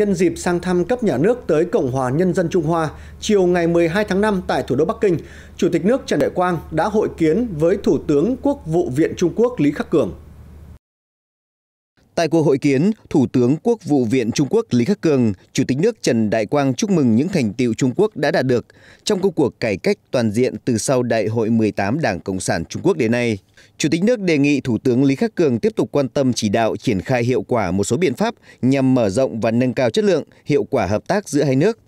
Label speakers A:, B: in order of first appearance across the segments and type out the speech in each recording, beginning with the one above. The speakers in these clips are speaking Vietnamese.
A: Nhân dịp sang thăm cấp nhà nước tới Cộng hòa Nhân dân Trung Hoa, chiều ngày 12 tháng 5 tại thủ đô Bắc Kinh, Chủ tịch nước Trần Đại Quang đã hội kiến với Thủ tướng Quốc vụ viện Trung Quốc Lý Khắc Cường. Tại cuộc hội kiến, Thủ tướng Quốc vụ viện Trung Quốc Lý Khắc Cường, Chủ tịch nước Trần Đại Quang chúc mừng những thành tiệu Trung Quốc đã đạt được trong công cuộc cải cách toàn diện từ sau Đại hội 18 Đảng Cộng sản Trung Quốc đến nay. Chủ tịch nước đề nghị Thủ tướng Lý Khắc Cường tiếp tục quan tâm chỉ đạo triển khai hiệu quả một số biện pháp nhằm mở rộng và nâng cao chất lượng, hiệu quả hợp tác giữa hai nước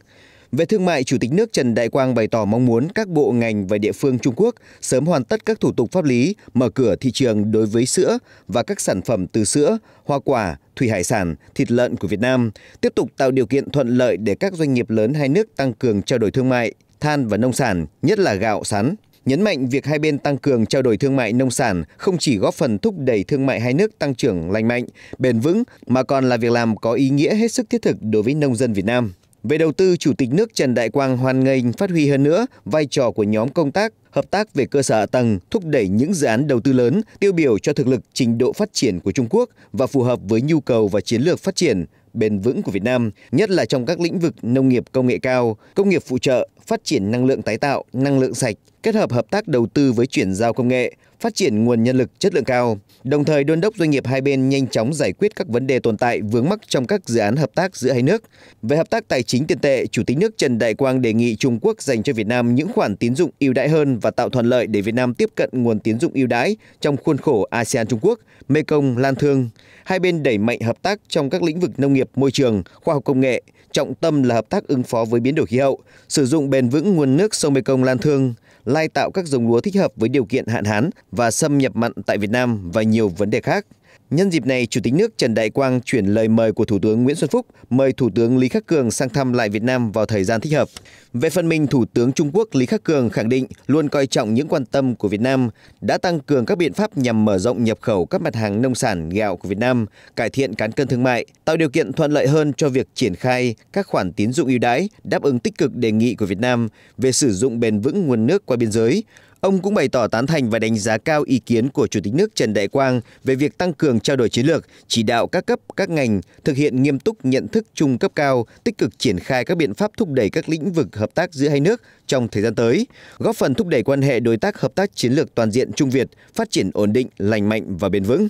A: về thương mại, Chủ tịch nước Trần Đại Quang bày tỏ mong muốn các bộ ngành và địa phương Trung Quốc sớm hoàn tất các thủ tục pháp lý, mở cửa thị trường đối với sữa và các sản phẩm từ sữa, hoa quả, thủy hải sản, thịt lợn của Việt Nam, tiếp tục tạo điều kiện thuận lợi để các doanh nghiệp lớn hai nước tăng cường trao đổi thương mại, than và nông sản, nhất là gạo, sắn, nhấn mạnh việc hai bên tăng cường trao đổi thương mại nông sản không chỉ góp phần thúc đẩy thương mại hai nước tăng trưởng lành mạnh, bền vững mà còn là việc làm có ý nghĩa hết sức thiết thực đối với nông dân Việt Nam về đầu tư chủ tịch nước trần đại quang hoan nghênh phát huy hơn nữa vai trò của nhóm công tác hợp tác về cơ sở hạ tầng thúc đẩy những dự án đầu tư lớn tiêu biểu cho thực lực trình độ phát triển của trung quốc và phù hợp với nhu cầu và chiến lược phát triển bền vững của Việt Nam, nhất là trong các lĩnh vực nông nghiệp công nghệ cao, công nghiệp phụ trợ, phát triển năng lượng tái tạo, năng lượng sạch, kết hợp hợp tác đầu tư với chuyển giao công nghệ phát triển nguồn nhân lực chất lượng cao đồng thời đôn đốc doanh nghiệp hai bên nhanh chóng giải quyết các vấn đề tồn tại vướng mắc trong các dự án hợp tác giữa hai nước về hợp tác tài chính tiền tệ chủ tịch nước trần đại quang đề nghị trung quốc dành cho việt nam những khoản tín dụng ưu đãi hơn và tạo thuận lợi để việt nam tiếp cận nguồn tín dụng ưu đãi trong khuôn khổ asean trung quốc mekong lan thương hai bên đẩy mạnh hợp tác trong các lĩnh vực nông nghiệp môi trường khoa học công nghệ trọng tâm là hợp tác ứng phó với biến đổi khí hậu sử dụng bền vững nguồn nước sông mekong lan thương lai tạo các giống lúa thích hợp với điều kiện hạn hán và xâm nhập mặn tại việt nam và nhiều vấn đề khác Nhân dịp này, Chủ tịch nước Trần Đại Quang chuyển lời mời của Thủ tướng Nguyễn Xuân Phúc mời Thủ tướng Lý Khắc Cường sang thăm lại Việt Nam vào thời gian thích hợp. Về phần mình, Thủ tướng Trung Quốc Lý Khắc Cường khẳng định luôn coi trọng những quan tâm của Việt Nam, đã tăng cường các biện pháp nhằm mở rộng nhập khẩu các mặt hàng nông sản, gạo của Việt Nam, cải thiện cán cân thương mại, tạo điều kiện thuận lợi hơn cho việc triển khai các khoản tín dụng ưu đãi, đáp ứng tích cực đề nghị của Việt Nam về sử dụng bền vững nguồn nước qua biên giới, ông cũng bày tỏ tán thành và đánh giá cao ý kiến của chủ tịch nước trần đại quang về việc tăng cường trao đổi chiến lược chỉ đạo các cấp các ngành thực hiện nghiêm túc nhận thức chung cấp cao tích cực triển khai các biện pháp thúc đẩy các lĩnh vực hợp tác giữa hai nước trong thời gian tới góp phần thúc đẩy quan hệ đối tác hợp tác chiến lược toàn diện trung việt phát triển ổn định lành mạnh và bền vững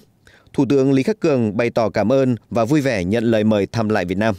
A: thủ tướng lý khắc cường bày tỏ cảm ơn và vui vẻ nhận lời mời thăm lại việt nam